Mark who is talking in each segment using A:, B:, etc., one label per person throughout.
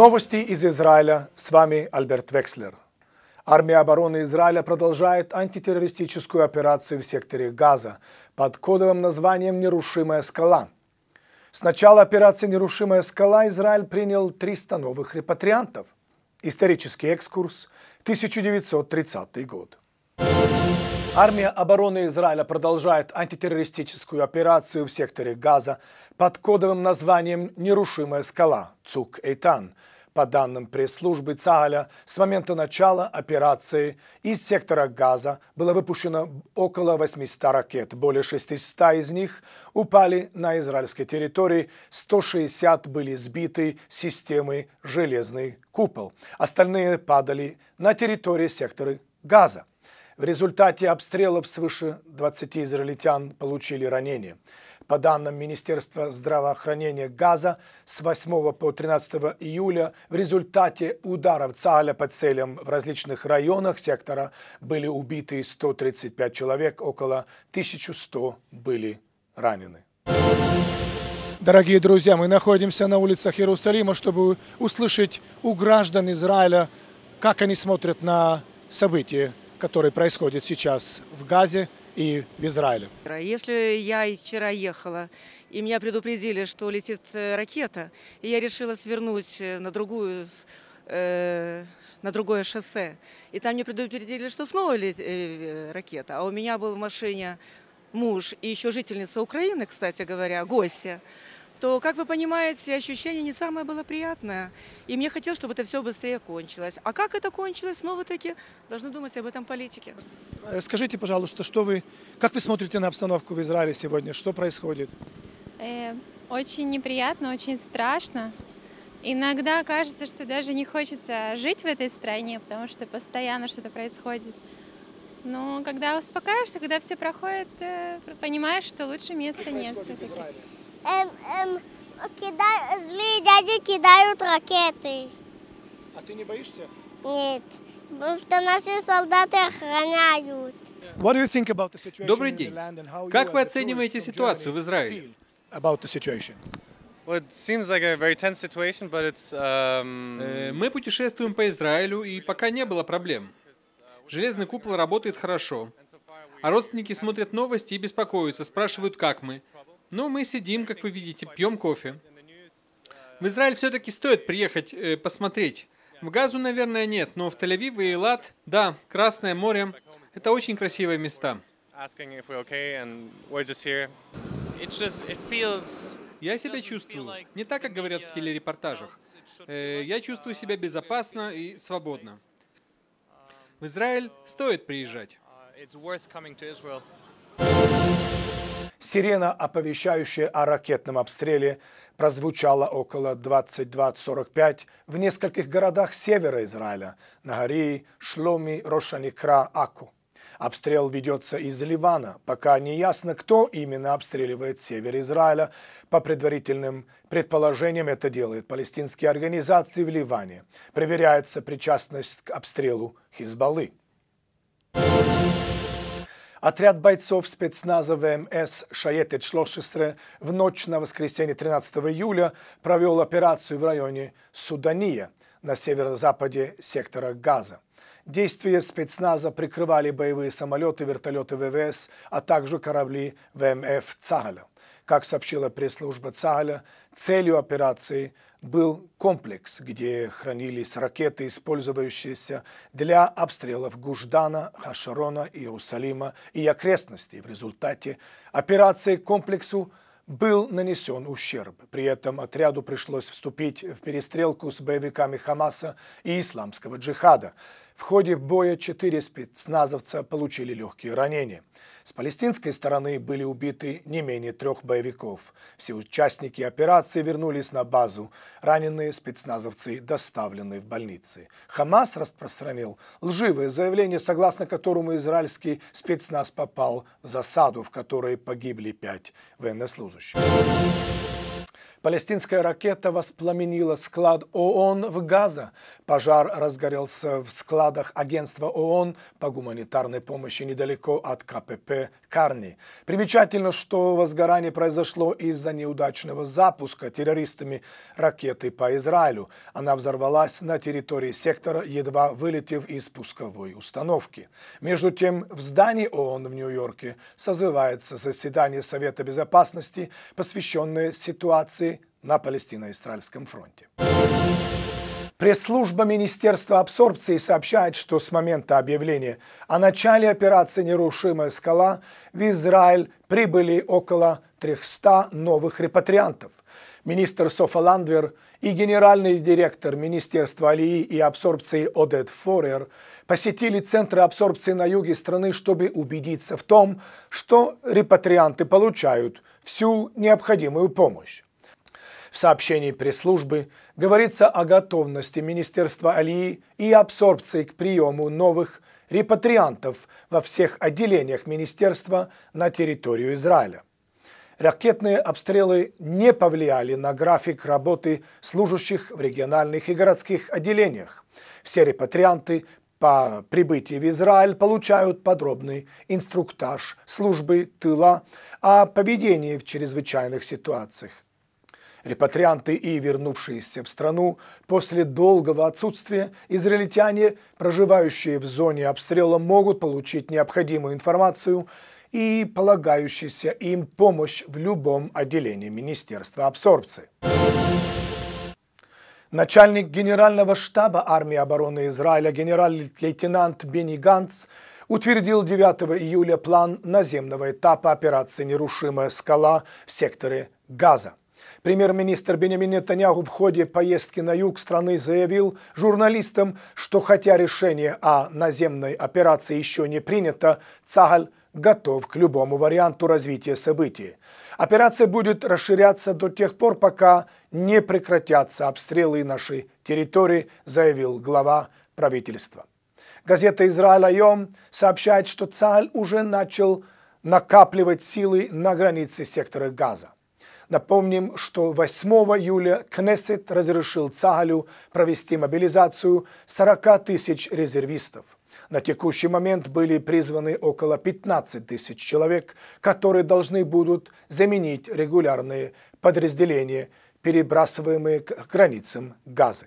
A: Новости из Израиля. С вами Альберт Векслер. Армия обороны Израиля продолжает антитеррористическую операцию в секторе Газа под кодовым названием «Нерушимая скала». С начала операции «Нерушимая скала» Израиль принял 300 новых репатриантов. Исторический экскурс, 1930 год. Армия обороны Израиля продолжает антитеррористическую операцию в секторе Газа под кодовым названием «Нерушимая скала» – «Цук Эйтан», по данным пресс-службы ЦАГАля, с момента начала операции из сектора Газа было выпущено около 800 ракет. Более 600 из них упали на израильской территории, 160 были сбиты системой «Железный купол». Остальные падали на территории сектора Газа. В результате обстрелов свыше 20 израильтян получили ранения. По данным Министерства здравоохранения Газа, с 8 по 13 июля в результате ударов ЦАЛя по целям в различных районах сектора были убиты 135 человек, около 1100 были ранены. Дорогие друзья, мы находимся на улицах Иерусалима, чтобы услышать у граждан Израиля, как они смотрят на события, которые происходят сейчас в Газе – и в Израиле. Если я вчера ехала, и меня предупредили, что летит э, ракета, и я решила свернуть э, на другую э, на другое шоссе. И там мне предупредили, что снова лет, э, ракета. А у меня был в машине муж и еще жительница Украины, кстати говоря, гостья то, как вы понимаете, ощущение не самое было приятное. И мне хотелось, чтобы это все быстрее кончилось. А как это кончилось, снова-таки, ну, должны думать об этом политике. Э, скажите, пожалуйста, что вы, как вы смотрите на обстановку в Израиле сегодня? Что происходит? Э, очень неприятно, очень страшно. Иногда кажется, что даже не хочется жить в этой стране, потому что постоянно что-то происходит. Но когда успокаиваешься, когда все проходит, э, понимаешь, что лучше места что нет все-таки кидают, злые дяди кидают ракеты. А ты не боишься? Нет, потому что наши солдаты охраняют. What do you think about the situation? Добрый день. Как вы оцениваете ситуацию в Израиле? Мы путешествуем по Израилю, и пока не было проблем. Железный купол работает хорошо. А родственники смотрят новости и беспокоятся, спрашивают, как мы. Ну, мы сидим, как вы видите, пьем кофе. В Израиль все-таки стоит приехать э, посмотреть. В Газу, наверное, нет, но в Тель-Авив и Элат, да, Красное море, это очень красивые места. Я себя чувствую не так, как говорят в телерепортажах. Э, я чувствую себя безопасно и свободно. В Израиль стоит приезжать. Uh, Сирена, оповещающая о ракетном обстреле, прозвучала около 22.45 в нескольких городах севера Израиля – на горе Шломи, Рошаникра, Аку. Обстрел ведется из Ливана, пока не ясно, кто именно обстреливает север Израиля. По предварительным предположениям это делают палестинские организации в Ливане. Проверяется причастность к обстрелу Хизбаллы. Отряд бойцов спецназа ВМС «Шаетет-13» в ночь на воскресенье 13 июля провел операцию в районе Судания на северо-западе сектора Газа. Действия спецназа прикрывали боевые самолеты, вертолеты ВВС, а также корабли ВМФ «Цагаля». Как сообщила пресс-служба ЦАЛя, целью операции был комплекс, где хранились ракеты, использующиеся для обстрелов Гуждана, Хашарона, Иерусалима и окрестностей. В результате операции комплексу был нанесен ущерб. При этом отряду пришлось вступить в перестрелку с боевиками Хамаса и исламского джихада. В ходе боя четыре спецназовца получили легкие ранения. С палестинской стороны были убиты не менее трех боевиков. Все участники операции вернулись на базу. Раненые спецназовцы доставлены в больницы. Хамас распространил лживое заявление, согласно которому израильский спецназ попал в засаду, в которой погибли пять военнослужащих. Палестинская ракета воспламенила склад ООН в Газа. Пожар разгорелся в складах агентства ООН по гуманитарной помощи недалеко от КПП Карни. Примечательно, что возгорание произошло из-за неудачного запуска террористами ракеты по Израилю. Она взорвалась на территории сектора, едва вылетев из пусковой установки. Между тем, в здании ООН в Нью-Йорке созывается заседание Совета Безопасности, посвященное ситуации на Палестино-Израильском фронте. Пресс-служба Министерства абсорбции сообщает, что с момента объявления о начале операции «Нерушимая скала» в Израиль прибыли около 300 новых репатриантов. Министр Софа Ландвер и генеральный директор Министерства Алии и абсорбции Одет Форер посетили центры абсорбции на юге страны, чтобы убедиться в том, что репатрианты получают всю необходимую помощь. В сообщении пресс-службы говорится о готовности Министерства Алии и абсорбции к приему новых репатриантов во всех отделениях Министерства на территорию Израиля. Ракетные обстрелы не повлияли на график работы служащих в региональных и городских отделениях. Все репатрианты по прибытии в Израиль получают подробный инструктаж службы тыла о поведении в чрезвычайных ситуациях. Репатрианты и вернувшиеся в страну после долгого отсутствия израильтяне, проживающие в зоне обстрела, могут получить необходимую информацию и полагающуюся им помощь в любом отделении Министерства абсорбции. Начальник Генерального штаба армии обороны Израиля генерал-лейтенант Бенни Ганц утвердил 9 июля план наземного этапа операции «Нерушимая скала» в секторе Газа. Премьер-министр Бенямин Нетаньягу в ходе поездки на юг страны заявил журналистам, что хотя решение о наземной операции еще не принято, Цагаль готов к любому варианту развития событий. Операция будет расширяться до тех пор, пока не прекратятся обстрелы нашей территории, заявил глава правительства. Газета «Израиль Айом» сообщает, что Цааль уже начал накапливать силы на границе сектора Газа. Напомним, что 8 июля Кнессет разрешил Цагалю провести мобилизацию 40 тысяч резервистов. На текущий момент были призваны около 15 тысяч человек, которые должны будут заменить регулярные подразделения, перебрасываемые к границам Газы.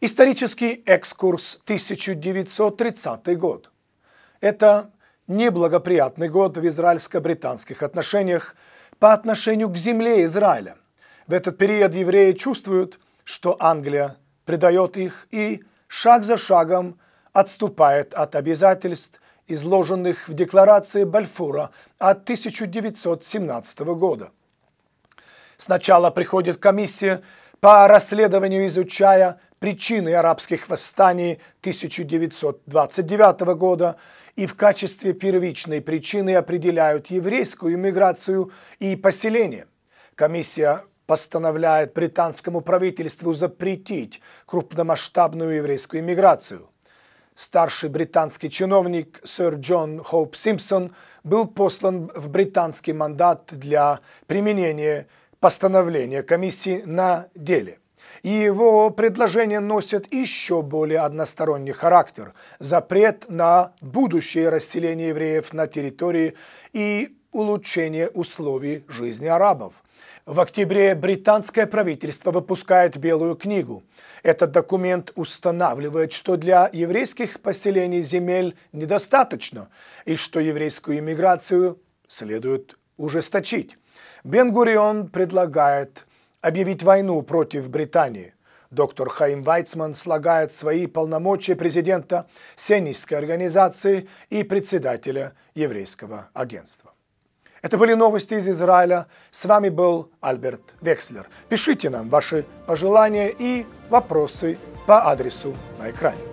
A: Исторический экскурс 1930 год. Это неблагоприятный год в израильско-британских отношениях – по отношению к земле Израиля. В этот период евреи чувствуют, что Англия предает их и шаг за шагом отступает от обязательств, изложенных в декларации Бальфура от 1917 года. Сначала приходит комиссия по расследованию, изучая причиной арабских восстаний 1929 года и в качестве первичной причины определяют еврейскую миграцию и поселение. Комиссия постановляет британскому правительству запретить крупномасштабную еврейскую миграцию. Старший британский чиновник сэр Джон Хоуп Симпсон был послан в британский мандат для применения постановления комиссии на деле – и его предложение носит еще более односторонний характер – запрет на будущее расселение евреев на территории и улучшение условий жизни арабов. В октябре британское правительство выпускает Белую книгу. Этот документ устанавливает, что для еврейских поселений земель недостаточно и что еврейскую иммиграцию следует ужесточить. бен предлагает объявить войну против Британии. Доктор Хаим Вайцман слагает свои полномочия президента Сионистской организации и председателя Еврейского агентства. Это были новости из Израиля. С вами был Альберт Векслер. Пишите нам ваши пожелания и вопросы по адресу на экране.